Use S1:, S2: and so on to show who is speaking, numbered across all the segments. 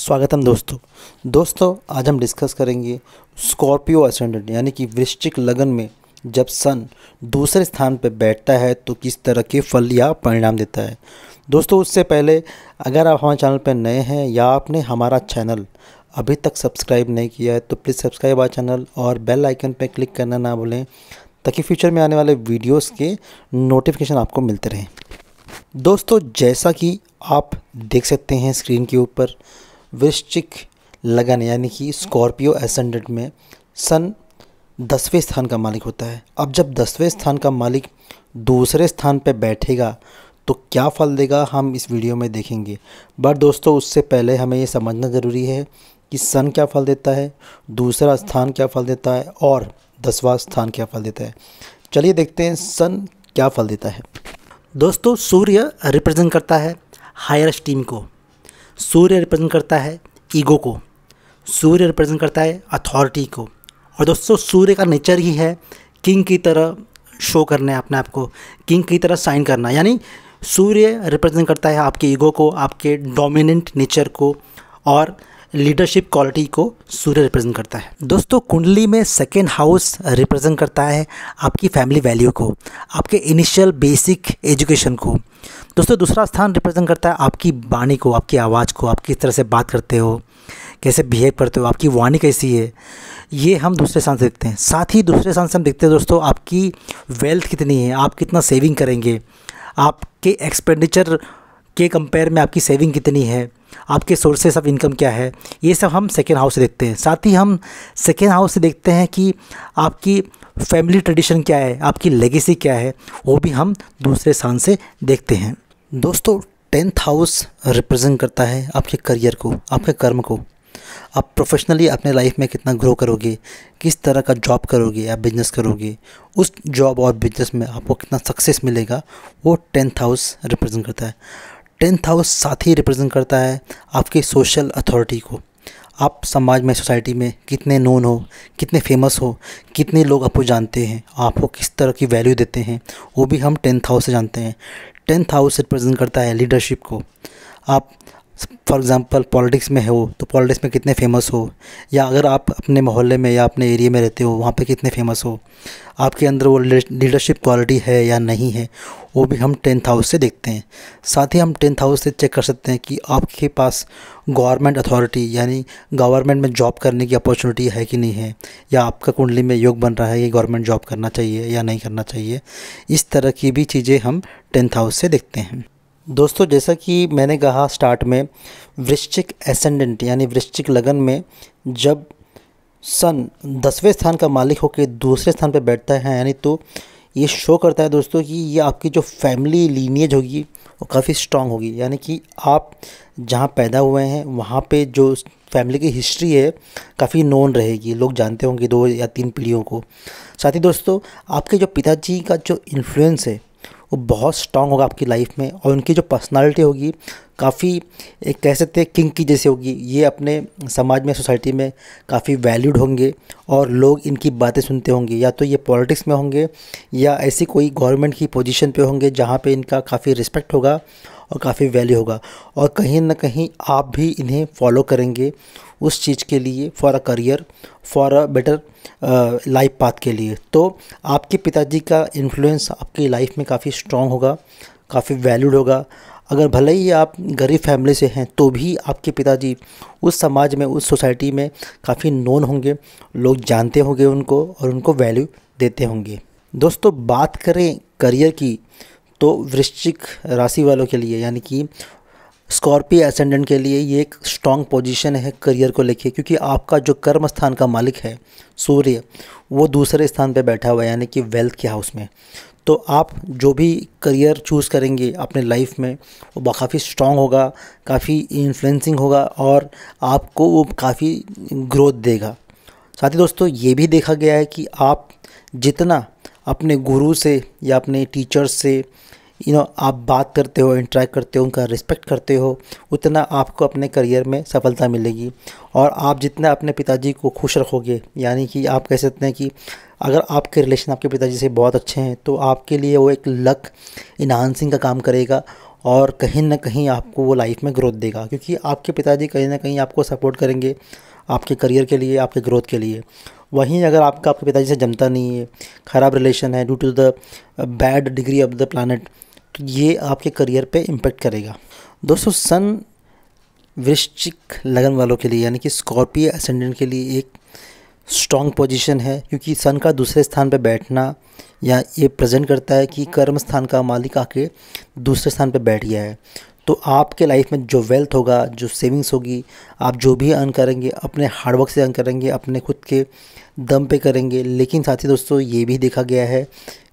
S1: स्वागतम दोस्तों दोस्तों आज हम डिस्कस करेंगे स्कॉर्पियो असेंडेंट यानी कि वृश्चिक लगन में जब सन दूसरे स्थान पर बैठता है तो किस तरह के फल या परिणाम देता है दोस्तों उससे पहले अगर आप हमारे चैनल पर नए हैं या आपने हमारा चैनल अभी तक सब्सक्राइब नहीं किया है तो प्लीज़ सब्सक्राइब आर चैनल और बेल आइकन पर क्लिक करना ना भूलें ताकि फ्यूचर में आने वाले वीडियोस के नोटिफिकेशन आपको मिलते रहें दोस्तों जैसा कि आप देख सकते हैं स्क्रीन के ऊपर वृश्चिक लगन यानी कि स्कॉर्पियो एसेंडेंट में सन दसवें स्थान का मालिक होता है अब जब दसवें स्थान का मालिक दूसरे स्थान पर बैठेगा तो क्या फल देगा हम इस वीडियो में देखेंगे बट दोस्तों उससे पहले हमें ये समझना ज़रूरी है कि सन क्या फल देता है दूसरा स्थान क्या फल देता है और दसवां स्थान क्या फल देता है चलिए देखते हैं सन क्या फल देता है दोस्तों सूर्य रिप्रेजेंट करता है हायर स्टीम को सूर्य रिप्रेजेंट करता है ईगो को सूर्य रिप्रेजेंट करता है अथॉरिटी को और दोस्तों सूर्य का नेचर ही है किंग की तरह शो करना है अपने आप को किंग की तरह साइन करना यानी सूर्य रिप्रेजेंट करता है आपके ईगो को आपके डोमिनेंट नेचर को और लीडरशिप क्वालिटी को सूर्य रिप्रेजेंट करता है दोस्तों कुंडली में सेकेंड हाउस रिप्रेजेंट करता है आपकी फैमिली वैल्यू को आपके इनिशियल बेसिक एजुकेशन को दोस्तों दूसरा स्थान रिप्रेजेंट करता है आपकी वाणी को आपकी आवाज़ को आप किस तरह से बात करते हो कैसे बिहेव करते हो आपकी वाणी कैसी है ये हम दूसरे स्थान से देखते हैं साथ ही दूसरे स्थान से हम देखते हैं दोस्तों आपकी वेल्थ कितनी है आप कितना सेविंग करेंगे आपके एक्सपेंडिचर के कंपेयर में आपकी सेविंग कितनी है आपके सोर्सेस ऑफ इनकम क्या है ये सब हम सेकेंड हाउस से देखते हैं साथ ही हम सेकेंड हाउस से देखते हैं कि आपकी फैमिली ट्रेडिशन क्या है आपकी लेगेसी क्या है वो भी हम दूसरे शान से देखते हैं दोस्तों टेंथ हाउस रिप्रेजेंट करता है आपके करियर को आपके कर्म को आप प्रोफेशनली अपने लाइफ में कितना ग्रो करोगे किस तरह का जॉब करोगे या बिजनेस करोगे उस जॉब और बिजनेस में आपको कितना सक्सेस मिलेगा वो टेंथ हाउस रिप्रेजेंट करता है टेंथ हाउस साथ ही रिप्रेजेंट करता है आपकी सोशल अथॉरिटी को आप समाज में सोसाइटी में कितने नोन हो कितने फेमस हो कितने लोग आपको जानते हैं आपको किस तरह की वैल्यू देते हैं वो भी हम टेंथ हाउस से जानते हैं टेंथ हाउस रिप्रेजेंट करता है लीडरशिप को आप फॉर एग्ज़ाम्पल पॉलिटिक्स में हो तो पॉलिटिक्स में कितने फेमस हो या अगर आप अपने मोहल्ले में या अपने एरिए में रहते हो वहाँ पे कितने फेमस हो आपके अंदर वो लीडरशिप क्वालिटी है या नहीं है वो भी हम टेंथ हाउस से देखते हैं साथ ही हम टेंथ हाउस से चेक कर सकते हैं कि आपके पास गवर्नमेंट अथॉरिटी यानी गवर्नमेंट में जॉब करने की अपॉर्चुनिटी है कि नहीं है या आपका कुंडली में योग बन रहा है कि गवर्नमेंट जॉब करना चाहिए या नहीं करना चाहिए इस तरह की भी चीज़ें हम टेंथ हाउस से देखते हैं दोस्तों जैसा कि मैंने कहा स्टार्ट में वृश्चिक एसेंडेंट यानी वृश्चिक लगन में जब सन दसवें स्थान का मालिक होकर दूसरे स्थान पर बैठता है यानी तो ये शो करता है दोस्तों कि ये आपकी जो फैमिली लीनिएज होगी वो काफ़ी स्ट्रांग होगी यानी कि आप जहाँ पैदा हुए हैं वहाँ पे जो फैमिली की हिस्ट्री है काफ़ी नोन रहेगी लोग जानते होंगे दो या तीन पीढ़ियों को साथ ही दोस्तों आपके जो पिताजी का जो इन्फ्लुएंस है वो बहुत स्ट्रांग होगा आपकी लाइफ में और उनकी जो पर्सनालिटी होगी काफ़ी एक कह सकते हैं किंग की जैसे होगी ये अपने समाज में सोसाइटी में काफ़ी वैल्यूड होंगे और लोग इनकी बातें सुनते होंगे या तो ये पॉलिटिक्स में होंगे या ऐसी कोई गवर्नमेंट की पोजीशन पे होंगे जहाँ पे इनका काफ़ी रिस्पेक्ट होगा और काफ़ी वैल्यू होगा और कहीं ना कहीं आप भी इन्हें फॉलो करेंगे उस चीज़ के लिए for a career for a better life path के लिए तो आपके पिताजी का इन्फ्लुएंस आपकी लाइफ में काफ़ी स्ट्रॉन्ग होगा काफ़ी वैल्यूड होगा अगर भले ही आप गरीब फैमिली से हैं तो भी आपके पिताजी उस समाज में उस सोसाइटी में काफ़ी नोन होंगे लोग जानते होंगे उनको और उनको वैल्यू देते होंगे दोस्तों बात करें करियर की तो वृश्चिक राशि वालों के लिए यानी कि स्कॉर्पियो एसेंडेंट के लिए ये एक स्ट्रॉन्ग पोजीशन है करियर को लेके क्योंकि आपका जो कर्म स्थान का मालिक है सूर्य वो दूसरे स्थान पे बैठा हुआ है यानी कि वेल्थ के हाउस में तो आप जो भी करियर चूज़ करेंगे अपने लाइफ में वो काफ़ी स्ट्रॉन्ग होगा काफ़ी इन्फ्लुएंसिंग होगा और आपको वो काफ़ी ग्रोथ देगा साथ ही दोस्तों ये भी देखा गया है कि आप जितना अपने गुरु से या अपने टीचर्स से यू नो आप बात करते हो इंटरेक्ट करते हो उनका रिस्पेक्ट करते हो उतना आपको अपने करियर में सफलता मिलेगी और आप जितना अपने पिताजी को खुश रखोगे यानी कि आप कह सकते हैं कि अगर आपके रिलेशन आपके पिताजी से बहुत अच्छे हैं तो आपके लिए वो एक लक इन्हांसिंग का काम करेगा और कहीं ना कहीं आपको वो लाइफ में ग्रोथ देगा क्योंकि आपके पिताजी कहीं ना कहीं आपको सपोर्ट करेंगे आपके करियर के लिए आपके ग्रोथ के लिए वहीं अगर आपका आपके पिताजी से जमता नहीं है ख़राब रिलेशन है due to the bad degree of the planet तो ये आपके करियर पे इम्पेक्ट करेगा दोस्तों सन वृश्चिक लगन वालों के लिए यानी कि स्कॉर्पियो असेंडेंट के लिए एक स्ट्रॉन्ग पोजीशन है क्योंकि सन का दूसरे स्थान पर बैठना या ये प्रेजेंट करता है कि कर्म स्थान का मालिक आके दूसरे स्थान पर बैठ गया है तो आपके लाइफ में जो वेल्थ होगा जो सेविंग्स होगी आप जो भी अर्न करेंगे अपने हार्डवर्क से अर्न करेंगे अपने खुद के दम पे करेंगे लेकिन साथ ही दोस्तों ये भी देखा गया है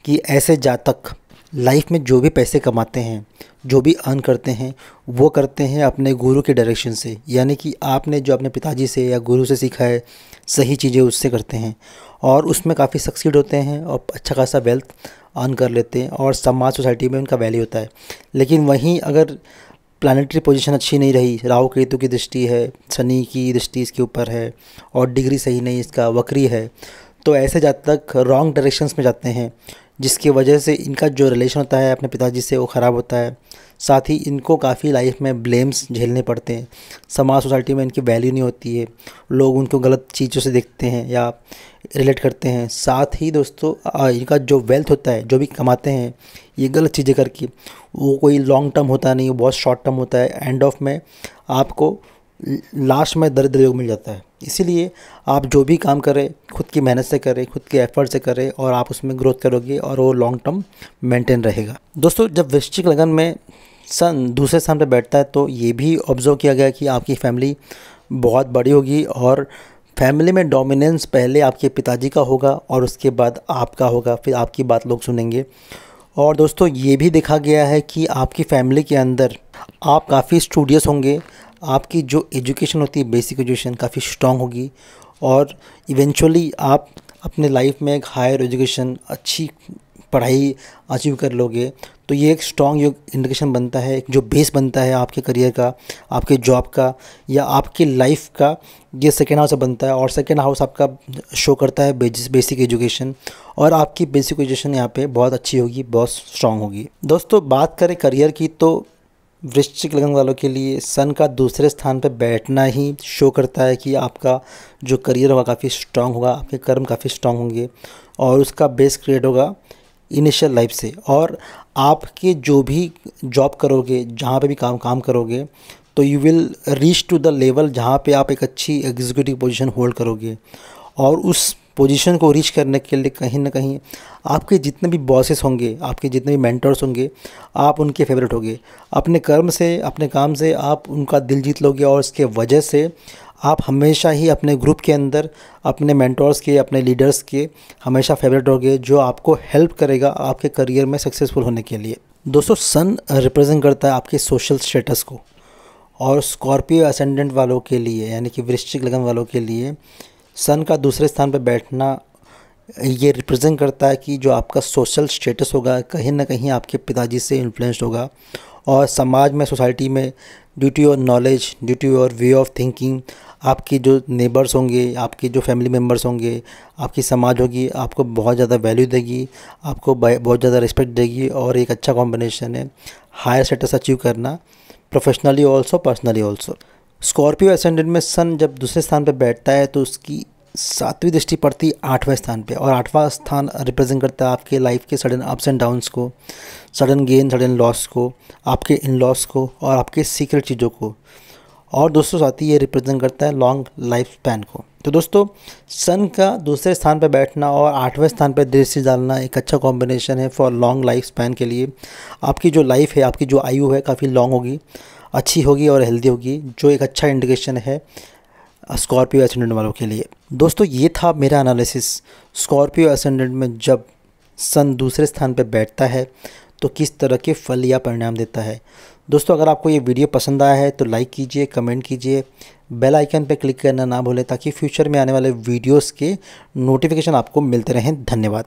S1: कि ऐसे जातक लाइफ में जो भी पैसे कमाते हैं जो भी अर्न करते हैं वो करते हैं अपने गुरु के डायरेक्शन से यानी कि आपने जो अपने पिताजी से या गुरु से सीखा है सही चीज़ें उससे करते हैं और उसमें काफ़ी सक्सीड होते हैं और अच्छा खासा वेल्थ अर्न कर लेते हैं और समाज सोसाइटी में उनका वैल्यू होता है लेकिन वहीं अगर प्लानिटरी पोजीशन अच्छी नहीं रही राहु केतु की दृष्टि है शनि की दृष्टि इसके ऊपर है और डिग्री सही नहीं इसका वक्री है तो ऐसे जातक रॉन्ग डायरेक्शंस में जाते हैं जिसकी वजह से इनका जो रिलेशन होता है अपने पिताजी से वो ख़राब होता है साथ ही इनको काफ़ी लाइफ में ब्लेम्स झेलने पड़ते हैं समाज सोसाइटी में इनकी वैल्यू नहीं होती है लोग उनको गलत चीज़ों से देखते हैं या रिलेट करते हैं साथ ही दोस्तों इनका जो वेल्थ होता है जो भी कमाते हैं ये गलत चीज़ें करके वो कोई लॉन्ग टर्म होता नहीं बहुत शॉर्ट टर्म होता है एंड ऑफ में आपको लास्ट में दरिद्र योग मिल जाता है इसीलिए आप जो भी काम करें खुद की मेहनत से करें खुद के एफर्ट से करें और आप उसमें ग्रोथ करोगे और वो लॉन्ग टर्म मेंटेन रहेगा दोस्तों जब वृश्चिक लगन में सन दूसरे स्थान पर बैठता है तो ये भी ऑब्जर्व किया गया कि आपकी फैमिली बहुत बड़ी होगी और फैमिली में डोमिनेंस पहले आपके पिताजी का होगा और उसके बाद आपका होगा फिर आपकी बात लोग सुनेंगे और दोस्तों ये भी देखा गया है कि आपकी फैमिली के अंदर आप काफ़ी स्टूडियस होंगे आपकी जो एजुकेशन होती है बेसिक एजुकेशन काफ़ी स्ट्रॉन्ग होगी और इवेंचुअली आप अपने लाइफ में एक हायर एजुकेशन अच्छी पढ़ाई अचीव कर लोगे तो ये एक स्ट्रॉन्ग योग इंडिकेशन बनता है जो बेस बनता है आपके करियर का आपके जॉब का या आपकी लाइफ का ये सेकेंड हाउस बनता है और सेकेंड हाउस आपका शो करता है बेसिक एजुकेशन और आपकी बेसिक एजुकेशन यहाँ पे बहुत अच्छी होगी बहुत स्ट्रांग होगी दोस्तों बात करें करियर की तो वृश्चिक लगन वालों के लिए सन का दूसरे स्थान पर बैठना ही शो करता है कि आपका जो करियर होगा काफ़ी स्ट्रांग होगा आपके कर्म काफ़ी स्ट्रांग होंगे और उसका बेस क्रिएट होगा इनिशियल लाइफ से और आपके जो भी जॉब करोगे जहाँ पे भी काम काम करोगे तो you will reach to the level जहाँ पे आप एक अच्छी एग्जीक्यूटिव पोजीशन होल्ड करोगे और उस पोजीशन को रीच करने के लिए कहीं ना कहीं आपके जितने भी बॉसेस होंगे आपके जितने भी मेंटर्स होंगे आप उनके फेवरेट होंगे अपने कर्म से अपने काम से आप उनका दिल जीत लोगे और इसके वजह से आप हमेशा ही अपने ग्रुप के अंदर अपने मेंटोर्स के अपने लीडर्स के हमेशा फेवरेट होंगे जो आपको हेल्प करेगा आपके करियर में सक्सेसफुल होने के लिए दोस्तों सन रिप्रेजेंट करता है आपके सोशल स्टेटस को और स्कॉर्पियो असेंडेंट वालों के लिए यानी कि वृश्चिक लगन वालों के लिए सन का दूसरे स्थान पर बैठना ये रिप्रेजेंट करता है कि जो आपका सोशल स्टेटस होगा कहीं ना कहीं आपके पिताजी से इन्फ्लुएंस्ड होगा और समाज में सोसाइटी में due to your knowledge due to your way of thinking आपके जो नेबर्स होंगे आपके जो फैमिली मेम्बर्स होंगे आपकी समाज होगी आपको बहुत ज़्यादा वैल्यू देगी आपको बहुत ज़्यादा रिस्पेक्ट देगी और एक अच्छा कॉम्बिनेशन है हायर स्टेटस अचीव करना professionally also personally also Scorpio ascendant में सन जब दूसरे स्थान पर बैठता है तो उसकी सातवीं दृष्टि पड़ती है आठवें स्थान पे और आठवां स्थान रिप्रेजेंट करता है आपके लाइफ के सडन अप्स एंड डाउन्स को सडन गेन सडन लॉस को आपके इन लॉस को और आपके सीक्रेट चीज़ों को और दोस्तों साथ ही ये रिप्रेजेंट करता है लॉन्ग लाइफ स्पैन को तो दोस्तों सन का दूसरे स्थान पर बैठना और आठवें स्थान पर दृष्टि डालना एक अच्छा कॉम्बिनेशन है फॉर लॉन्ग लाइफ स्पैन के लिए आपकी जो लाइफ है आपकी जो आयु है काफ़ी लॉन्ग होगी अच्छी होगी और हेल्दी होगी जो एक अच्छा इंडिकेशन है स्कॉर्पियो असेंडेंट वालों के लिए दोस्तों ये था मेरा एनालिसिस स्कॉर्पियो एसेंडेंट में जब सन दूसरे स्थान पर बैठता है तो किस तरह के फल या परिणाम देता है दोस्तों अगर आपको ये वीडियो पसंद आया है तो लाइक कीजिए कमेंट कीजिए बेल आइकन पर क्लिक करना ना भूलें ताकि फ्यूचर में आने वाले वीडियोस के नोटिफिकेशन आपको मिलते रहें धन्यवाद